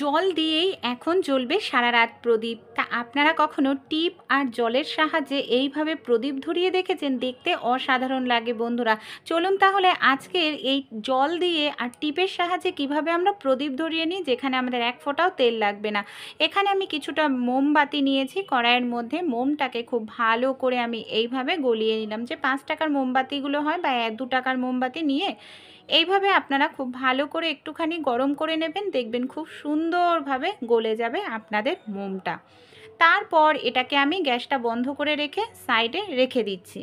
জল দিয়েই এখন জ্বলবে সারা রাত প্রদীপ তা আপনারা কখনো টিপ আর জলের সাহায্যে এইভাবে প্রদীপ ধরিয়ে দেখেছেন দেখতে অসাধারণ লাগে বন্ধুরা চলুন তাহলে আজকের এই জল দিয়ে আর টিপের সাহায্যে কিভাবে আমরা প্রদীপ ধরিয়ে নিই যেখানে আমাদের এক ফোঁটাও তেল লাগবে না এখানে আমি কিছুটা মোমবাতি নিয়েছি কড়াইয়ের মধ্যে মোমটাকে খুব ভালো করে আমি এইভাবে গলিয়ে নিলাম যে পাঁচ টাকার মোমবাতিগুলো হয় বা দু টাকার মোমবাতি নিয়ে এইভাবে আপনারা খুব ভালো করে একটুখানি গরম করে নেবেন দেখবেন খুব সুন্দরভাবে গলে যাবে আপনাদের মোমটা তারপর এটাকে আমি গ্যাসটা বন্ধ করে রেখে সাইডে রেখে দিচ্ছি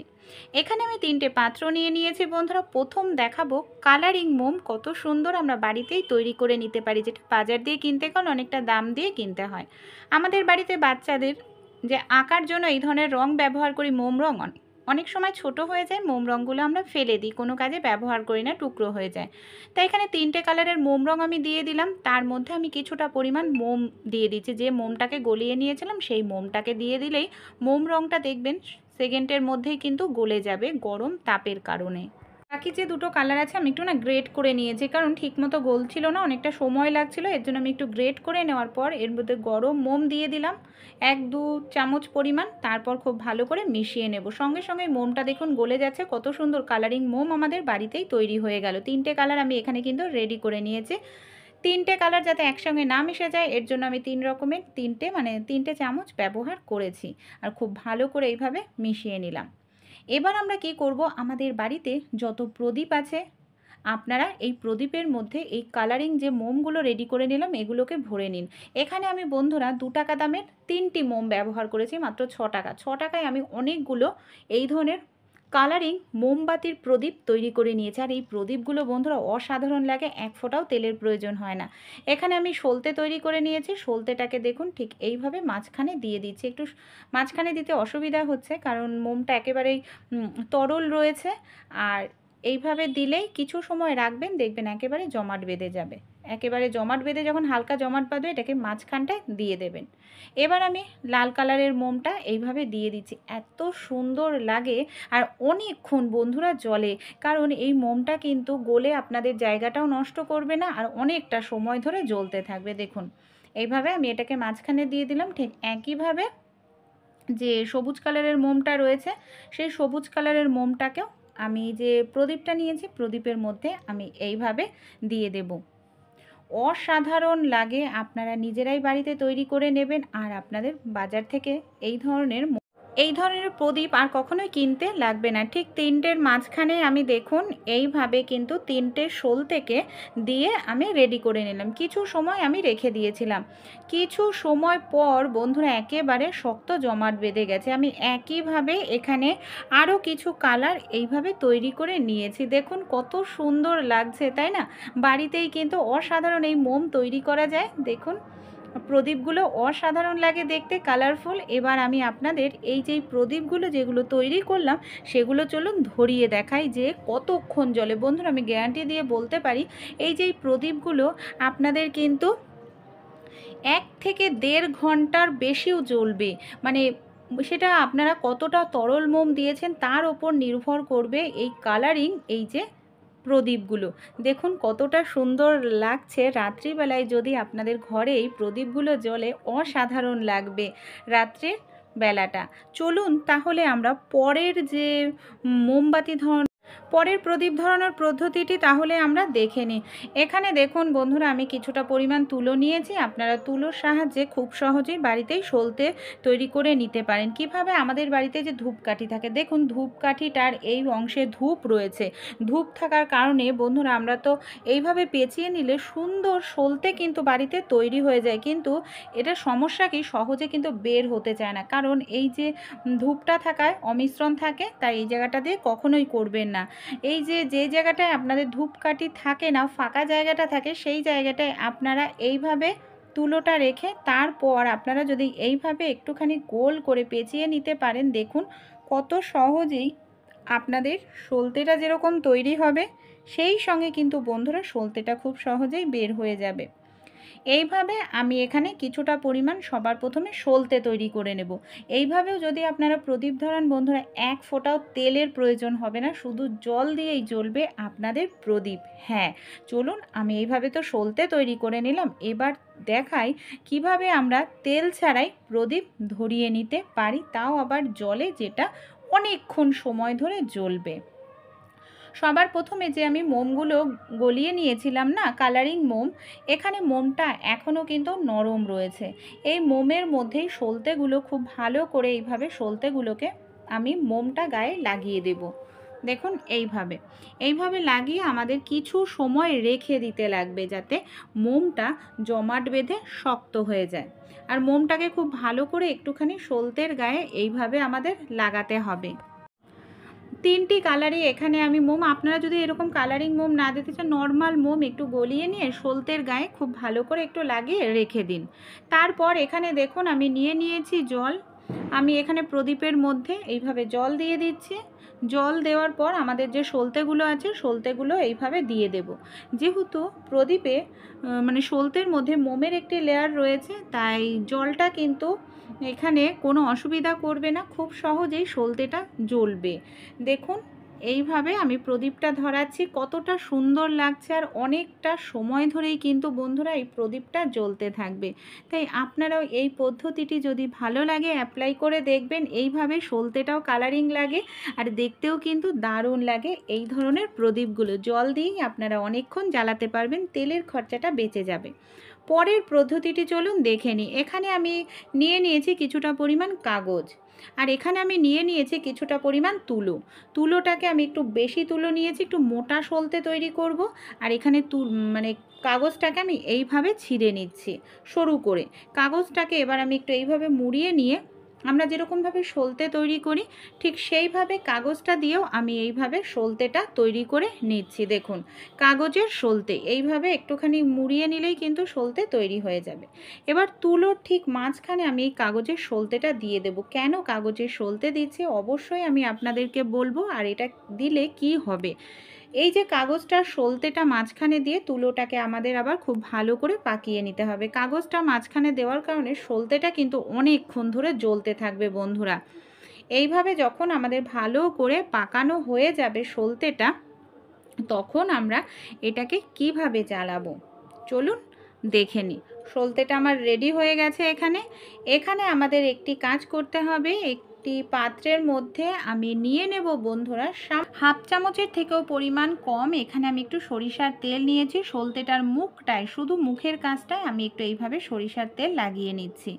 এখানে আমি তিনটে পাত্র নিয়ে নিয়েছি বন্ধুরা প্রথম দেখাবো কালারিং মোম কত সুন্দর আমরা বাড়িতেই তৈরি করে নিতে পারি যেটা বাজার দিয়ে কিনতে গেলে অনেকটা দাম দিয়ে কিনতে হয় আমাদের বাড়িতে বাচ্চাদের যে আঁকার জন্য এই ধরনের রং ব্যবহার করি মোম রং অনেক সময় ছোট হয়ে যায় মোম রঙগুলো আমরা ফেলে দিই কোনো কাজে ব্যবহার করি না টুকরো হয়ে যায় তাই এখানে তিনটে কালারের মোম রঙ আমি দিয়ে দিলাম তার মধ্যে আমি কিছুটা পরিমাণ মোম দিয়ে দিচ্ছি যে মোমটাকে গলিয়ে নিয়েছিলাম সেই মোমটাকে দিয়ে দিলেই মোম রঙটা দেখবেন সেকেন্ডের মধ্যেই কিন্তু গলে যাবে গরম তাপের কারণে বাকি যে দুটো কালার আছে আমি একটু না গ্রেড করে নিয়েছি কারণ ঠিকমতো গোল ছিল না অনেকটা সময় লাগছিল এর জন্য আমি একটু গ্রেড করে নেওয়ার পর এর মধ্যে গরম মোম দিয়ে দিলাম এক দু চামচ পরিমাণ তারপর খুব ভালো করে মিশিয়ে নেব সঙ্গে সঙ্গে মোমটা দেখুন গলে যাচ্ছে কত সুন্দর কালারিং মোম আমাদের বাড়িতেই তৈরি হয়ে গেল তিনটে কালার আমি এখানে কিন্তু রেডি করে নিয়েছি তিনটে কালার যাতে একসঙ্গে না মিশে যায় এর জন্য আমি তিন রকমের তিনটে মানে তিনটে চামচ ব্যবহার করেছি আর খুব ভালো করে এইভাবে মিশিয়ে নিলাম এবার আমরা কি করব আমাদের বাড়িতে যত প্রদীপ আছে আপনারা এই প্রদীপের মধ্যে এই কালারিং যে মোমগুলো রেডি করে নিলাম এগুলোকে ভরে নিন এখানে আমি বন্ধুরা দু টাকা দামের তিনটি মোম ব্যবহার করেছি মাত্র ছ টাকা ছ টাকায় আমি অনেকগুলো এই ধরনের কালারিং মোমবাতির প্রদীপ তৈরি করে নিয়েছে আর এই প্রদীপগুলো বন্ধুরা অসাধারণ লাগে এক ফোঁটাও তেলের প্রয়োজন হয় না এখানে আমি সলতে তৈরি করে নিয়েছি সলতেটাকে দেখুন ঠিক এইভাবে মাঝখানে দিয়ে দিচ্ছি একটু মাঝখানে দিতে অসুবিধা হচ্ছে কারণ মোমটা একেবারেই তরল রয়েছে আর এইভাবে দিলেই কিছু সময় রাখবেন দেখবেন একেবারে জমাট বেঁধে যাবে একেবারে জমাট বেঁধে যখন হালকা জমাট বাঁধবে এটাকে মাঝখানটায় দিয়ে দেবেন এবার আমি লাল কালারের মোমটা এইভাবে দিয়ে দিচ্ছি এত সুন্দর লাগে আর অনেকক্ষণ বন্ধুরা জলে কারণ এই মোমটা কিন্তু গোলে আপনাদের জায়গাটাও নষ্ট করবে না আর অনেকটা সময় ধরে জ্বলতে থাকবে দেখুন এইভাবে আমি এটাকে মাঝখানে দিয়ে দিলাম ঠিক একইভাবে যে সবুজ কালারের মোমটা রয়েছে সেই সবুজ কালারের মোমটাকেও আমি যে প্রদীপটা নিয়েছি প্রদীপের মধ্যে আমি এইভাবে দিয়ে দেব অসাধারণ লাগে আপনারা নিজেরাই বাড়িতে তৈরি করে নেবেন আর আপনাদের বাজার থেকে এই ধরনের এই ধরনের প্রদীপ আর কখনোই কিনতে লাগবে না ঠিক তিনটের মাঝখানে আমি দেখুন এইভাবে কিন্তু তিনটে শোল থেকে দিয়ে আমি রেডি করে নিলাম কিছু সময় আমি রেখে দিয়েছিলাম কিছু সময় পর বন্ধুরা একেবারে শক্ত জমাট বেঁধে গেছে আমি একইভাবে এখানে আরও কিছু কালার এইভাবে তৈরি করে নিয়েছি দেখুন কত সুন্দর লাগছে তাই না বাড়িতেই কিন্তু অসাধারণ এই মোম তৈরি করা যায় দেখুন প্রদীপগুলো অসাধারণ লাগে দেখতে কালারফুল এবার আমি আপনাদের এই যে প্রদীপগুলো যেগুলো তৈরি করলাম সেগুলো চলুন ধরিয়ে দেখাই যে কতক্ষণ জলে বন্ধুর আমি গ্যারান্টি দিয়ে বলতে পারি এই যে প্রদীপগুলো আপনাদের কিন্তু এক থেকে দেড় ঘন্টার বেশিও জ্বলবে মানে সেটা আপনারা কতটা তরল মোম দিয়েছেন তার ওপর নির্ভর করবে এই কালারিং এই যে প্রদীপগুলো দেখুন কতটা সুন্দর লাগছে রাত্রিবেলায় যদি আপনাদের ঘরে এই প্রদীপগুলো জ্বলে অসাধারণ লাগবে রাত্রে বেলাটা চলুন তাহলে আমরা পরের যে মোমবাতি ধর পরের প্রদীপ ধরানোর পদ্ধতিটি তাহলে আমরা দেখে নিই এখানে দেখুন বন্ধুরা আমি কিছুটা পরিমাণ তুলো নিয়েছি আপনারা তুলোর সাহায্যে খুব সহজেই বাড়িতেই সলতে তৈরি করে নিতে পারেন কিভাবে আমাদের বাড়িতে যে ধূপকাঠি থাকে দেখুন ধূপকাঠিটার এই অংশে ধূপ রয়েছে ধূপ থাকার কারণে বন্ধুরা আমরা তো এইভাবে পেঁচিয়ে নিলে সুন্দর সলতে কিন্তু বাড়িতে তৈরি হয়ে যায় কিন্তু এটা সমস্যা কি সহজে কিন্তু বের হতে চায় না কারণ এই যে ধূপটা থাকায় অমিশ্রণ থাকে তাই এই জায়গাটা দিয়ে কখনোই করবেন না না এই যে যে জায়গাটায় আপনাদের ধূপকাঠি থাকে না ফাঁকা জায়গাটা থাকে সেই জায়গাটায় আপনারা এইভাবে তুলোটা রেখে তারপর আপনারা যদি এইভাবে একটুখানি গোল করে পেঁচিয়ে নিতে পারেন দেখুন কত সহজেই আপনাদের সলতেটা যেরকম তৈরি হবে সেই সঙ্গে কিন্তু বন্ধুরা সলতেটা খুব সহজেই বের হয়ে যাবে এইভাবে আমি এখানে কিছুটা পরিমাণ সবার প্রথমে সলতে তৈরি করে নেব এইভাবেও যদি আপনারা প্রদীপ ধরান বন্ধুরা এক ফোঁটাও তেলের প্রয়োজন হবে না শুধু জল দিয়েই জ্বলবে আপনাদের প্রদীপ হ্যাঁ চলুন আমি এইভাবে তো সলতে তৈরি করে নিলাম এবার দেখাই কিভাবে আমরা তেল ছাড়াই প্রদীপ ধরিয়ে নিতে পারি তাও আবার জলে যেটা অনেকক্ষণ সময় ধরে জ্বলবে সবার প্রথমে যে আমি মোমগুলো গলিয়ে নিয়েছিলাম না কালারিং মোম এখানে মোমটা এখনও কিন্তু নরম রয়েছে এই মোমের মধ্যেই সলতেগুলো খুব ভালো করে এইভাবে সলতেগুলোকে আমি মোমটা গায়ে লাগিয়ে দেব দেখুন এইভাবে এইভাবে লাগিয়ে আমাদের কিছু সময় রেখে দিতে লাগবে যাতে মোমটা জমাট বেঁধে শক্ত হয়ে যায় আর মোমটাকে খুব ভালো করে একটুখানি সলতের গায়ে এইভাবে আমাদের লাগাতে হবে তিনটি কালারই এখানে আমি মোম আপনারা যদি এরকম কালারিং মোম না দিতে চান নর্মাল মোম একটু গলিয়ে নিয়ে সলতের গায়ে খুব ভালো করে একটু লাগিয়ে রেখে দিন তারপর এখানে দেখুন আমি নিয়ে নিয়েছি জল আমি এখানে প্রদীপের মধ্যে এইভাবে জল দিয়ে দিচ্ছি জল দেওয়ার পর আমাদের যে সলতেগুলো আছে সলতেগুলো এইভাবে দিয়ে দেব যেহেতু প্রদীপে মানে সলতের মধ্যে মোমের একটি লেয়ার রয়েছে তাই জলটা কিন্তু এখানে কোনো অসুবিধা করবে না খুব সহজেই সলতেটা জ্বলবে দেখুন এইভাবে আমি প্রদীপটা ধরাচ্ছি কতটা সুন্দর লাগছে আর অনেকটা সময় ধরেই কিন্তু বন্ধুরা এই প্রদীপটা জ্বলতে থাকবে তাই আপনারাও এই পদ্ধতিটি যদি ভালো লাগে অ্যাপ্লাই করে দেখবেন এইভাবে সলতেটাও কালারিং লাগে আর দেখতেও কিন্তু দারুণ লাগে এই ধরনের প্রদীপগুলো জল দিয়েই আপনারা অনেকক্ষণ জ্বালাতে পারবেন তেলের খরচাটা বেঁচে যাবে পরের পদ্ধতিটি চলুন দেখে নিই এখানে আমি নিয়ে নিয়েছি কিছুটা পরিমাণ কাগজ আর এখানে আমি নিয়ে নিয়েছি কিছুটা পরিমাণ তুলো তুলোটাকে আমি একটু বেশি তুলো নিয়েছি একটু মোটা সলতে তৈরি করব আর এখানে তু মানে কাগজটাকে আমি এইভাবে ছিঁড়ে নিচ্ছি সরু করে কাগজটাকে এবার আমি একটু এইভাবে মুড়িয়ে নিয়ে আমরা যেরকমভাবে সলতে তৈরি করি ঠিক সেইভাবে কাগজটা দিয়েও আমি এইভাবে সলতেটা তৈরি করে নিচ্ছি দেখুন কাগজের সলতে এইভাবে একটুখানি মুড়িয়ে নিলেই কিন্তু সলতে তৈরি হয়ে যাবে এবার তুলোর ঠিক মাঝখানে আমি এই কাগজের সলতেটা দিয়ে দেব কেন কাগজের সলতে দিচ্ছি অবশ্যই আমি আপনাদেরকে বলবো আর এটা দিলে কি হবে এই যে কাগজটার সলতেটা মাঝখানে দিয়ে তুলোটাকে আমাদের আবার খুব ভালো করে পাকিয়ে নিতে হবে কাগজটা মাঝখানে দেওয়ার কারণে সলতেটা কিন্তু অনেকক্ষণ ধরে জ্বলতে থাকবে বন্ধুরা এইভাবে যখন আমাদের ভালো করে পাকানো হয়ে যাবে সলতেটা তখন আমরা এটাকে কিভাবে জ্বালাবো চলুন দেখে নিই সলতেটা আমার রেডি হয়ে গেছে এখানে এখানে আমাদের একটি কাজ করতে হবে এক একটি পাত্রের মধ্যে আমি নিয়ে নেব বন্ধুরা হাফ চামচের থেকেও পরিমাণ কম এখানে আমি একটু সরিষার তেল নিয়েছি সলতেটার মুখটায় শুধু মুখের কাজটায় আমি একটু এইভাবে সরিষার তেল লাগিয়ে নিচ্ছি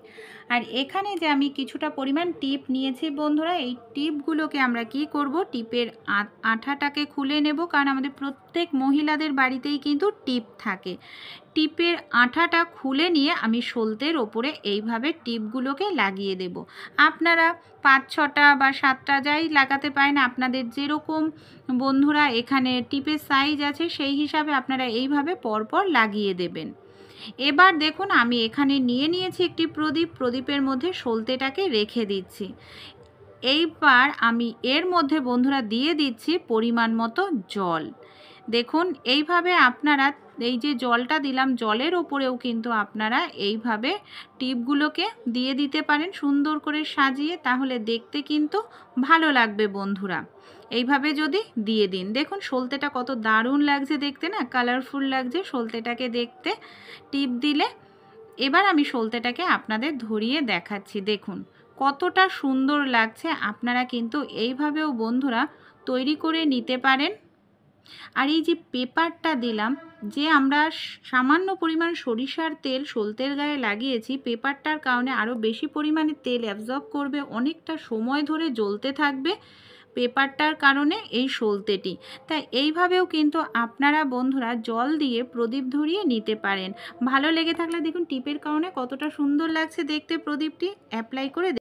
আর এখানে যে আমি কিছুটা পরিমাণ টিপ নিয়েছি বন্ধুরা এই টিপগুলোকে আমরা কি করব টিপের আঠাটাকে খুলে নেব কারণ আমাদের প্রত্যেক মহিলাদের বাড়িতেই কিন্তু টিপ থাকে টিপের আঠাটা খুলে নিয়ে আমি সলতের ওপরে এইভাবে টিপগুলোকে লাগিয়ে দেব আপনারা পাঁচ ছটা বা সাতটা যাই লাগাতে পারেন আপনাদের যেরকম বন্ধুরা এখানে টিপের সাইজ আছে সেই হিসাবে আপনারা এইভাবে পরপর লাগিয়ে দেবেন এবার দেখুন আমি এখানে নিয়ে নিয়েছি একটি প্রদীপ প্রদীপের মধ্যে সলতেটাকে রেখে দিচ্ছি এইবার আমি এর মধ্যে বন্ধুরা দিয়ে দিচ্ছি পরিমাণ মতো জল দেখুন এইভাবে আপনারা এই যে জলটা দিলাম জলের ওপরেও কিন্তু আপনারা এইভাবে টিপগুলোকে দিয়ে দিতে পারেন সুন্দর করে সাজিয়ে তাহলে দেখতে কিন্তু ভালো লাগবে বন্ধুরা এইভাবে যদি দিয়ে দিন দেখুন সলতেটা কত দারুণ লাগছে দেখতে না কালারফুল লাগছে সলতেটাকে দেখতে টিপ দিলে এবার আমি সলতেটাকে আপনাদের ধরিয়ে দেখাচ্ছি দেখুন কতটা সুন্দর লাগছে আপনারা কিন্তু এইভাবেও বন্ধুরা তৈরি করে নিতে পারেন আর এই যে পেপারটা দিলাম যে আমরা সামান্য পরিমাণ সরিষার তেল সলতের গায়ে লাগিয়েছি পেপারটার কারণে আরও বেশি পরিমাণে তেল অ্যাবজর্ব করবে অনেকটা সময় ধরে জ্বলতে থাকবে পেপারটার কারণে এই সলতেটি তাই এইভাবেও কিন্তু আপনারা বন্ধুরা জল দিয়ে প্রদীপ ধরিয়ে নিতে পারেন ভালো লেগে থাকলে দেখুন টিপের কারণে কতটা সুন্দর লাগছে দেখতে প্রদীপটি অ্যাপ্লাই করে